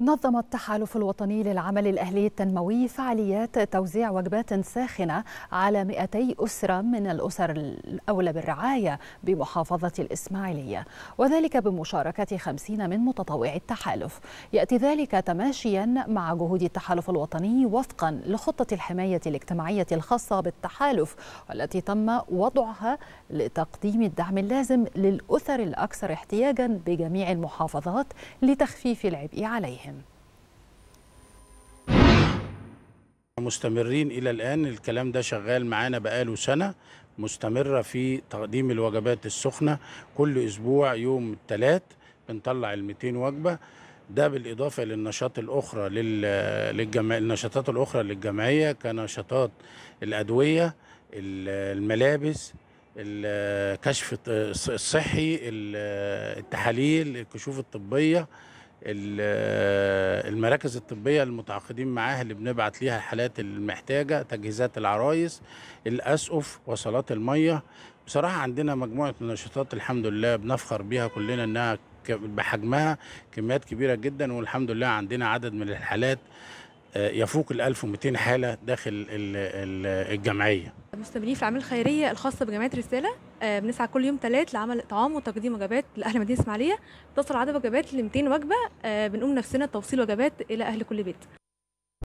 نظم التحالف الوطني للعمل الأهلي التنموي فعاليات توزيع وجبات ساخنة على 200 أسرة من الأسر الأولى بالرعاية بمحافظة الإسماعيلية وذلك بمشاركة 50 من متطوعي التحالف يأتي ذلك تماشيا مع جهود التحالف الوطني وفقا لخطة الحماية الاجتماعية الخاصة بالتحالف والتي تم وضعها لتقديم الدعم اللازم للأسر الأكثر احتياجا بجميع المحافظات لتخفيف العبء عليهم مستمرين إلى الآن الكلام ده شغال معانا بقاله سنة مستمرة في تقديم الوجبات السخنة كل أسبوع يوم الثلاث بنطلع ال 200 وجبة ده بالإضافة للنشاط الأخرى للجمعية النشاطات الأخرى للجمعية كنشاطات الأدوية الملابس الكشف الصحي التحاليل الكشوف الطبية المراكز الطبيه المتعاقدين معاها اللي بنبعت ليها الحالات المحتاجه تجهيزات العرايس الاسقف وصلات الميه بصراحه عندنا مجموعه نشاطات الحمد لله بنفخر بيها كلنا انها بحجمها كميات كبيره جدا والحمد لله عندنا عدد من الحالات آه، يفوق ال 1200 حاله داخل الجمعيه مستمرين في الاعمال الخيريه الخاصه بجمعيه رساله آه، بنسعى كل يوم ثلاث لعمل اطعام وتقديم وجبات لاهل مدينه اسماعيليه تصل عدد وجبات ل 200 وجبه آه، بنقوم نفسنا بتوصيل وجبات الى اهل كل بيت